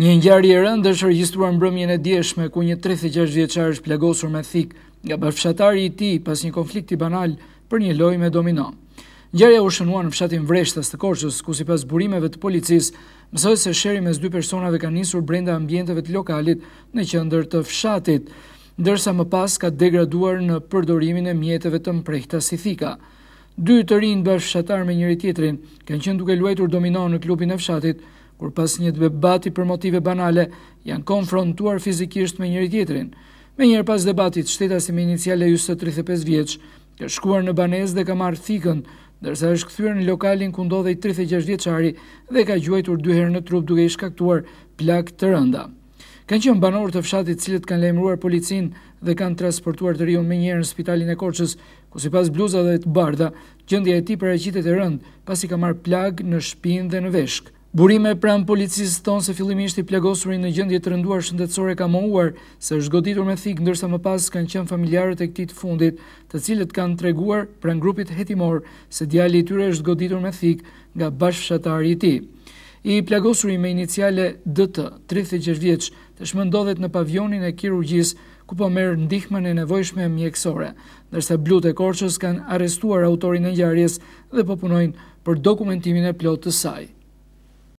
Një ngjarje e rëndë është regjistruar në mbrëmjen e djeshme ku një 36-vjeçar është plagosur me thik nga bashkëfshatari i tij pas një konflikti banal për një lojë me domino. Ngjarja u shënuan në fshatin vreshtas të Korçës, ku sipas burimeve të policisë, mosohet se shërri mes dy personave ka nisur brenda ambienteve të lokalit në qendër të fshatit, ndërsa më pas ka degraduar në përdorimin e mjeteve të mprehta si thika. Dy të rinj bashkëfshatar me njëri-tjetrin kanë qenë duke luajtur domino në klubin e fshatit kur pas një debati për motive banale janë konfrontuar fizikisht me njëri tjetrin. Me njërë pas debatit, shtetasi me iniciale ju së 35 vjeqë, ka shkuar në Banez dhe ka marrë thikën, dërsa është këthyre në lokalin ku ndodhe i 36 vjeqari dhe ka gjuajtur dyherë në trup duke i shkaktuar plak të rënda. Kanë qënë banorë të fshatit cilët kanë lejmruar policin dhe kanë transportuar të rion me njërë në spitalin e korqës, ku si pas bluza dhe të barda, gjëndja e ti për e qitet e rënd, pasi ka marrë plak në shpin dhe në veshkë. Burime pranë policisë tonë se fillimisht i plagosurin në gjendje të rënduar shëndetësore ka mohuar se është goditur me thikë ndërsa më pas kanë qenë familjarët e këtij fundit, të cilët kanë treguar pranë grupit hetimor se djali i tyre është goditur me thikë nga bashkëshatari i tij. I plagosuri me iniciale DT, 36 vjeç, tashmë ndodhet në pavionin e kirurgjisë ku po merr ndihmën e nevojshme mjekësore, ndërsa Blut e Korçës kanë arrestuar autorin e ngjarjes dhe po punojnë për dokumentimin e plotë të saj.